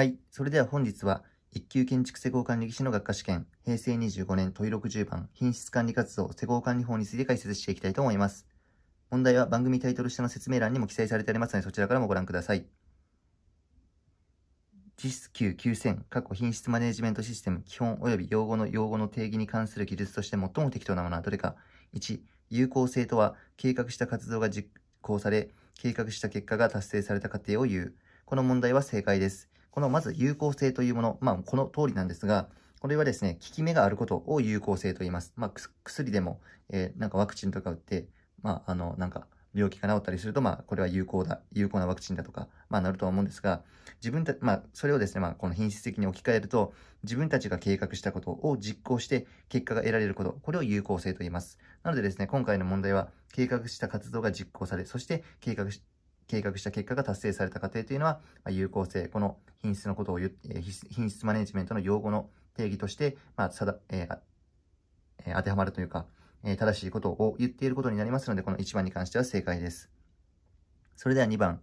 はい。それでは本日は、一級建築施工管理技師の学科試験、平成25年問い60番、品質管理活動施工管理法について解説していきたいと思います。問題は番組タイトル下の説明欄にも記載されてありますので、そちらからもご覧ください。実質9000、過去品質マネジメントシステム、基本及び用語の用語の定義に関する記述として最も適当なものはどれか。1、有効性とは、計画した活動が実行され、計画した結果が達成された過程を言う。この問題は正解です。このまず有効性というもの、まあ、この通りなんですが、これはですね、効き目があることを有効性と言います。まあ、薬でも、えー、なんかワクチンとか打って、まあ、あの、なんか、病気が治ったりすると、まあ、これは有効だ、有効なワクチンだとか、まあ、なるとは思うんですが、自分たち、まあ、それをですね、まあ、この品質的に置き換えると、自分たちが計画したことを実行して、結果が得られること、これを有効性と言います。なのでですね、今回の問題は、計画した活動が実行され、そして計画し計画した結果が達成された過程というのは、ま有効性、この品質のことを言って、品質マネジメントの用語の定義として、まあ、定、えー、当てはまるというか、え正しいことを言っていることになりますので、この1番に関しては正解です。それでは2番。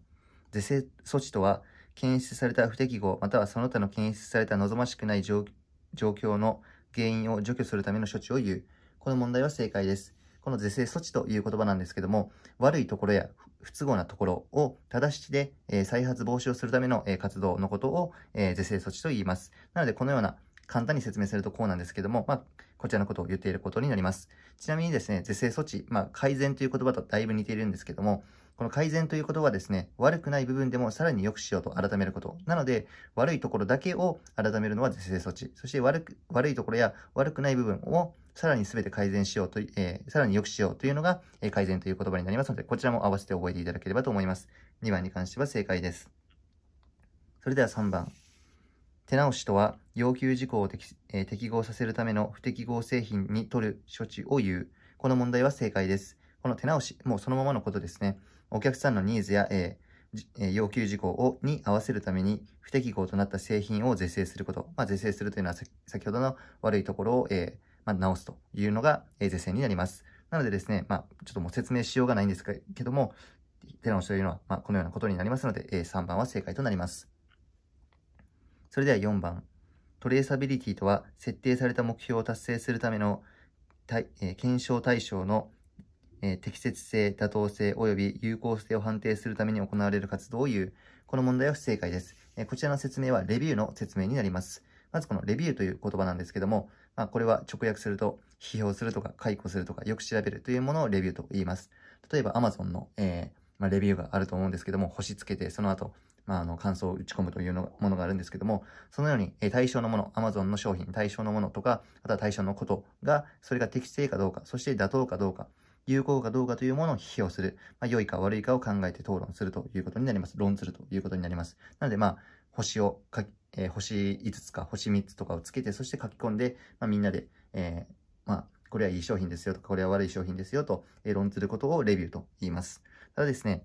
是正措置とは、検出された不適合、またはその他の検出された望ましくない状況の原因を除去するための処置を言う。この問題は正解です。この是正措置という言葉なんですけども、悪いところや不都合なところを正しで、え再発防止をするための、え活動のことを、え是正措置と言います。なので、このような簡単に説明するとこうなんですけども、まあ、こちらのことを言っていることになります。ちなみにですね、是正措置、まあ、改善という言葉とだいぶ似ているんですけども、この改善ということはですね、悪くない部分でもさらに良くしようと改めること。なので、悪いところだけを改めるのは是正措置。そして悪く、悪いところや悪くない部分をさらに全て改善しようと、えー、さらに良くしようというのが、えー、改善という言葉になりますので、こちらも合わせて覚えていただければと思います。2番に関しては正解です。それでは3番。手直しとは、要求事項を適,、えー、適合させるための不適合製品に取る処置を言う。この問題は正解です。この手直し、もうそのままのことですね。お客さんのニーズや、えー、要求事項をに合わせるために不適合となった製品を是正すること、まあ、是正するというのは先ほどの悪いところを、えー、まあ、直すというのが、えー、是正になります。なのでですね、まあ、ちょっともう説明しようがないんですけども、手直しというのは、まあ、このようなことになりますので、えー、3番は正解となります。それでは4番。トレーサビリティとは、設定された目標を達成するための、えー、検証対象のえー、適切性、妥当性及び有効性を判定するために行われる活動を言う。この問題は不正解です。えー、こちらの説明はレビューの説明になります。まずこのレビューという言葉なんですけども、まあ、これは直訳すると、批評するとか解雇するとか、よく調べるというものをレビューと言います。例えば Amazon の、えー、まあ、レビューがあると思うんですけども、星つけて、その後、まあ、あの、感想を打ち込むというのものがあるんですけども、そのように、え対象のもの、Amazon の商品、対象のものとか、あとは対象のことが、それが適正かどうか、そして妥当かどうか、有効かどうかというものを批評する。まあ、良いか悪いかを考えて討論するということになります。論ずるということになります。なので、まあ、星をか、えー、星5つか星3つとかをつけて、そして書き込んで、まあ、みんなで、えー、まあ、これはいい商品ですよとか、これは悪い商品ですよと、えー、論ずることをレビューと言います。ただですね、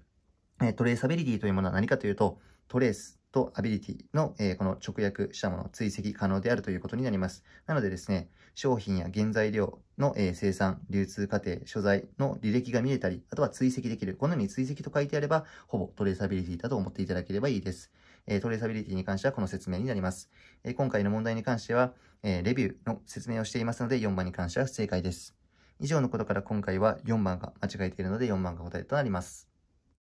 えトレーサビリティというものは何かというと、トレースとアビリティの、えー、この直訳したものを追跡可能であるということになります。なのでですね、商品や原材料の、えー、生産、流通過程、所在の履歴が見れたり、あとは追跡できる。このように追跡と書いてあれば、ほぼトレーサビリティだと思っていただければいいです。えー、トレーサビリティに関してはこの説明になります。え今回の問題に関しては、えレビューの説明をしていますので、4番に関しては不正解です。以上のことから今回は4番が間違えているので4番が答えとなります。